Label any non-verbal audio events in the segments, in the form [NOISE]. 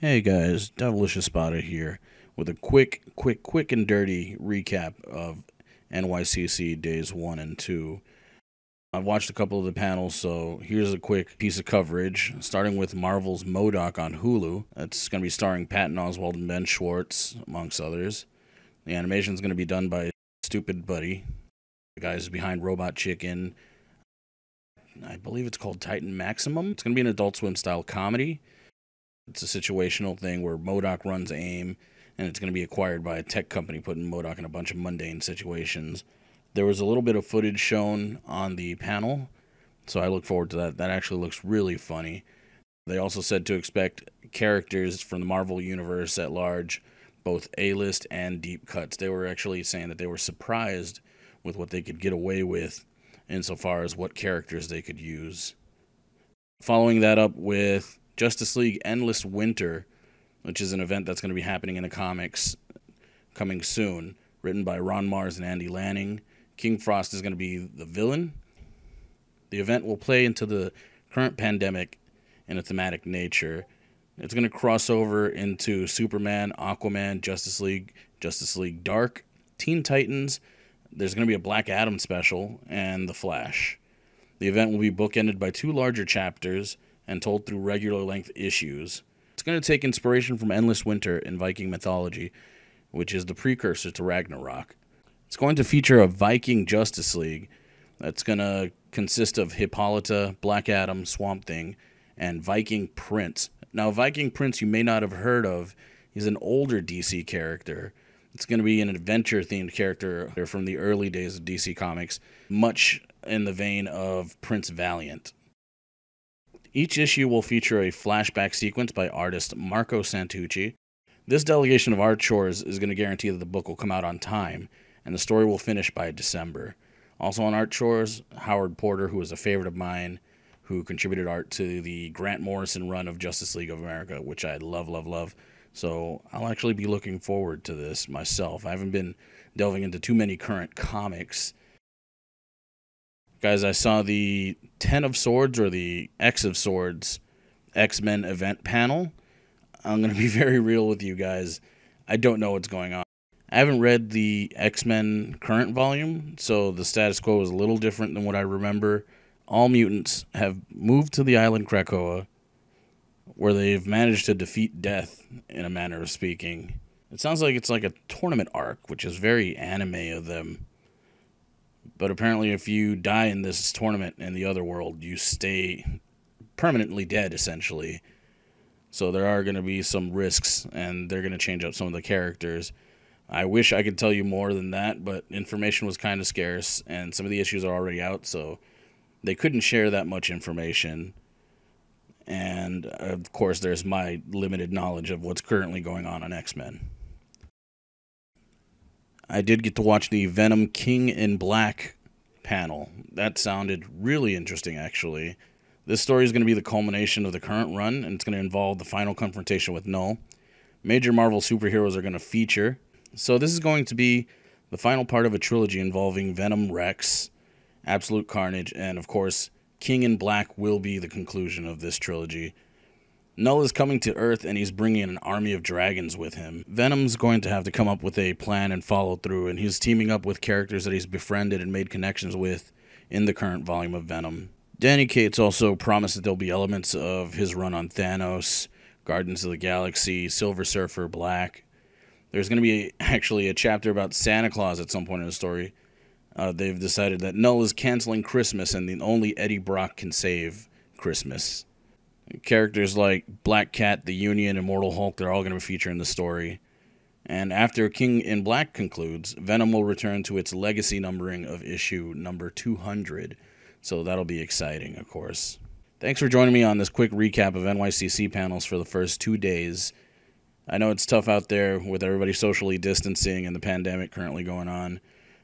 Hey guys, Devilicious Spotter here with a quick, quick, quick and dirty recap of NYCC days one and two. I've watched a couple of the panels, so here's a quick piece of coverage, starting with Marvel's Modoc on Hulu. It's going to be starring Patton Oswald and Ben Schwartz, amongst others. The animation's going to be done by Stupid Buddy, the guys behind Robot Chicken. I believe it's called Titan Maximum. It's going to be an Adult Swim style comedy. It's a situational thing where Modoc runs AIM and it's going to be acquired by a tech company putting Modoc in a bunch of mundane situations. There was a little bit of footage shown on the panel, so I look forward to that. That actually looks really funny. They also said to expect characters from the Marvel Universe at large, both A list and deep cuts. They were actually saying that they were surprised with what they could get away with insofar as what characters they could use. Following that up with Justice League Endless Winter, which is an event that's going to be happening in the comics coming soon, written by Ron Mars and Andy Lanning. King Frost is going to be the villain. The event will play into the current pandemic in a thematic nature. It's going to cross over into Superman, Aquaman, Justice League, Justice League Dark, Teen Titans. There's going to be a Black Adam special and The Flash. The event will be bookended by two larger chapters and told through regular length issues. It's going to take inspiration from Endless Winter in Viking mythology, which is the precursor to Ragnarok. It's going to feature a Viking Justice League that's going to consist of Hippolyta, Black Adam, Swamp Thing, and Viking Prince. Now, Viking Prince, you may not have heard of, is an older DC character. It's going to be an adventure themed character from the early days of DC Comics, much in the vein of Prince Valiant. Each issue will feature a flashback sequence by artist Marco Santucci. This delegation of art chores is going to guarantee that the book will come out on time, and the story will finish by December. Also on art chores, Howard Porter, who is a favorite of mine, who contributed art to the Grant Morrison run of Justice League of America, which I love, love, love. So I'll actually be looking forward to this myself. I haven't been delving into too many current comics Guys, I saw the Ten of Swords or the X of Swords X Men event panel. I'm going to be [LAUGHS] very real with you guys. I don't know what's going on. I haven't read the X Men current volume, so the status quo is a little different than what I remember. All mutants have moved to the island Krakoa, where they've managed to defeat death, in a manner of speaking. It sounds like it's like a tournament arc, which is very anime of them. But apparently, if you die in this tournament in the other world, you stay permanently dead, essentially. So there are going to be some risks, and they're going to change up some of the characters. I wish I could tell you more than that, but information was kind of scarce, and some of the issues are already out, so they couldn't share that much information. And of course, there's my limited knowledge of what's currently going on on X Men. I did get to watch the Venom King in Black panel. That sounded really interesting, actually. This story is going to be the culmination of the current run, and it's going to involve the final confrontation with Null. Major Marvel superheroes are going to feature. So, this is going to be the final part of a trilogy involving Venom Rex, Absolute Carnage, and of course, King in Black will be the conclusion of this trilogy. Null is coming to Earth and he's bringing an army of dragons with him. Venom's going to have to come up with a plan and follow through, and he's teaming up with characters that he's befriended and made connections with in the current volume of Venom. Danny Cates also promised that there'll be elements of his run on Thanos, Guardians of the Galaxy, Silver Surfer, Black. There's going to be [LAUGHS] actually a chapter about Santa Claus at some point in the story. Uh, they've decided that Null is canceling Christmas and the only Eddie Brock can save Christmas characters like Black Cat, the Union, and Mortal Hulk, they're all going to feature in the story. And after King in Black concludes, Venom will return to its legacy numbering of issue number 200. So that'll be exciting, of course. Thanks for joining me on this quick recap of NYCC panels for the first two days. I know it's tough out there with everybody socially distancing and the pandemic currently going on.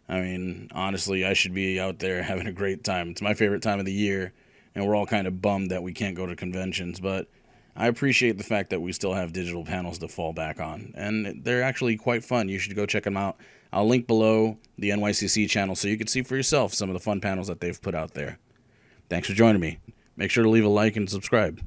I mean, honestly, I should be out there [LAUGHS] having a great time. It's my favorite time of the year and we're all kind of bummed that we can't go to conventions, but I appreciate the fact that we still have digital panels to fall back on, and they're actually quite fun. You should go check them out. I'll link below the NYCC channel so you can see for yourself some of the fun panels that they've put out there. Thanks for joining me. Make sure to leave a like and subscribe.